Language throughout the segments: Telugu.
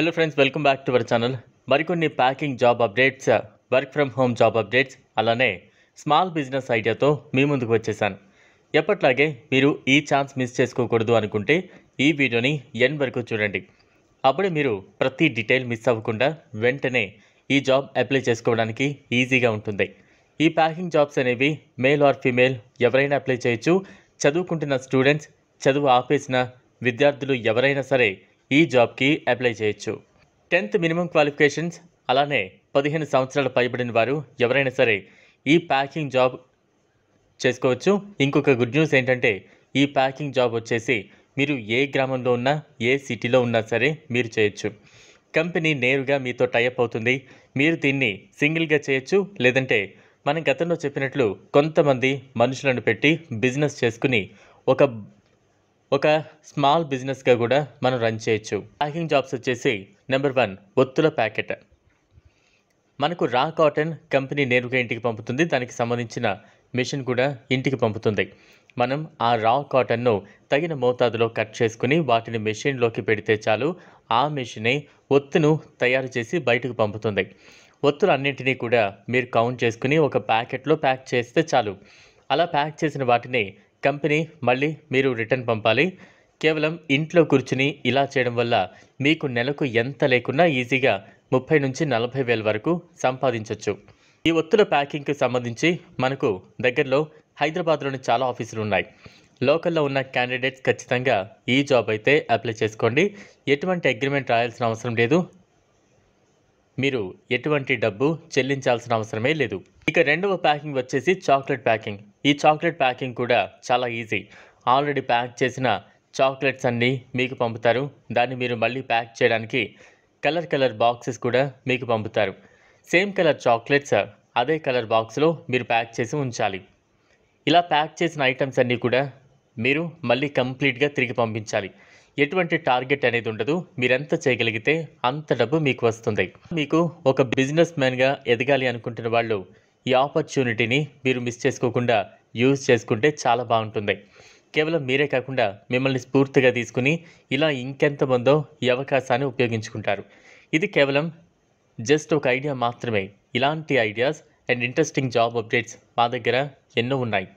hello friends welcome back to our channel మరికొన్ని packing job updates work from home job updates అలానే స్మాల్ బిజినెస్ ఐడియాతో మీ ముందుకు వచ్చేసాను ఎప్పట్లాగే మీరు ఈ ఛాన్స్ మిస్ చేసుకోకూడదు అనుకుంటే ఈ వీడియోని ఎన్ వరకు చూడండి అప్పుడే మీరు ప్రతి డీటెయిల్ మిస్ అవ్వకుండా వెంటనే ఈ జాబ్ అప్లై చేసుకోవడానికి ఈజీగా ఉంటుంది ఈ ప్యాకింగ్ జాబ్స్ అనేవి మేల్ ఆర్ ఫీమేల్ ఎవరైనా అప్లై చేయొచ్చు చదువుకుంటున్న స్టూడెంట్స్ చదువు ఆపేసిన విద్యార్థులు ఎవరైనా సరే ఈ జాబ్కి అప్లై చేయొచ్చు టెన్త్ మినిమం క్వాలిఫికేషన్స్ అలానే పదిహేను సంవత్సరాలు పైబడిన వారు ఎవరైనా సరే ఈ ప్యాకింగ్ జాబ్ చేసుకోవచ్చు ఇంకొక గుడ్ న్యూస్ ఏంటంటే ఈ ప్యాకింగ్ జాబ్ వచ్చేసి మీరు ఏ గ్రామంలో ఉన్నా ఏ సిటీలో ఉన్నా సరే మీరు చేయొచ్చు కంపెనీ నేరుగా మీతో టైఅప్ అవుతుంది మీరు దీన్ని సింగిల్గా చేయొచ్చు లేదంటే మనం గతంలో చెప్పినట్లు కొంతమంది మనుషులను పెట్టి బిజినెస్ చేసుకుని ఒక ఒక స్మాల్ బిజినెస్గా కూడా మనం రన్ చేయొచ్చు ప్యాకింగ్ జాబ్స్ వచ్చేసి నెంబర్ వన్ ఒత్తుల ప్యాకెట్ మనకు రా కాటన్ కంపెనీ నేరుగా ఇంటికి పంపుతుంది దానికి సంబంధించిన మిషన్ కూడా ఇంటికి పంపుతుంది మనం ఆ రా కాటన్ను తగిన మోతాదులో కట్ చేసుకుని వాటిని మెషిన్లోకి పెడితే చాలు ఆ మెషినే ఒత్తును తయారు చేసి బయటకు పంపుతుంది ఒత్తులు అన్నింటినీ కూడా మీరు కౌంట్ చేసుకుని ఒక ప్యాకెట్లో ప్యాక్ చేస్తే చాలు అలా ప్యాక్ చేసిన వాటిని కంపెనీ మళ్ళీ మీరు రిటర్న్ పంపాలి కేవలం ఇంట్లో కూర్చుని ఇలా చేయడం వల్ల మీకు నెలకు ఎంత లేకున్నా ఈజీగా ముప్పై నుంచి నలభై వేల వరకు సంపాదించవచ్చు ఈ ఒత్తుల ప్యాకింగ్కి సంబంధించి మనకు దగ్గరలో హైదరాబాద్లోని చాలా ఆఫీసులు ఉన్నాయి లోకల్లో ఉన్న క్యాండిడేట్స్ ఖచ్చితంగా ఈ జాబ్ అయితే అప్లై చేసుకోండి ఎటువంటి అగ్రిమెంట్ రాయాల్సిన అవసరం లేదు మీరు ఎటువంటి డబ్బు చెల్లించాల్సిన అవసరమే లేదు ఇక రెండవ ప్యాకింగ్ వచ్చేసి చాక్లెట్ ప్యాకింగ్ ఈ చాక్లెట్ ప్యాకింగ్ కూడా చాలా ఈజీ ఆల్రెడీ ప్యాక్ చేసిన చాక్లెట్స్ అన్నీ మీకు పంపుతారు దాన్ని మీరు మళ్ళీ ప్యాక్ చేయడానికి కలర్ కలర్ బాక్సెస్ కూడా మీకు పంపుతారు సేమ్ కలర్ చాక్లెట్స్ అదే కలర్ బాక్స్లో మీరు ప్యాక్ చేసి ఉంచాలి ఇలా ప్యాక్ చేసిన ఐటమ్స్ అన్నీ కూడా మీరు మళ్ళీ కంప్లీట్గా తిరిగి పంపించాలి ఎటువంటి టార్గెట్ అనేది ఉండదు మీరెంత చేయగలిగితే అంత డబ్బు మీకు వస్తుంది మీకు ఒక బిజినెస్ మ్యాన్గా ఎదగాలి అనుకుంటున్న వాళ్ళు ఈ ఆపర్చునిటీని మీరు మిస్ చేసుకోకుండా యూజ్ చేసుకుంటే చాలా బాగుంటుంది కేవలం మీరే కాకుండా మిమ్మల్ని స్ఫూర్తిగా తీసుకుని ఇలా ఇంకెంతమందో ఈ అవకాశాన్ని ఉపయోగించుకుంటారు ఇది కేవలం జస్ట్ ఒక ఐడియా మాత్రమే ఇలాంటి ideas and interesting job updates మా దగ్గర ఎన్నో ఉన్నాయి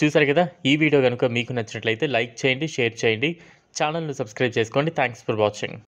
చూసారు కదా ఈ వీడియో కనుక మీకు నచ్చినట్లయితే లైక్ చేయండి షేర్ చేయండి ఛానల్ను సబ్స్క్రైబ్ చేసుకోండి థ్యాంక్స్ ఫర్ వాచింగ్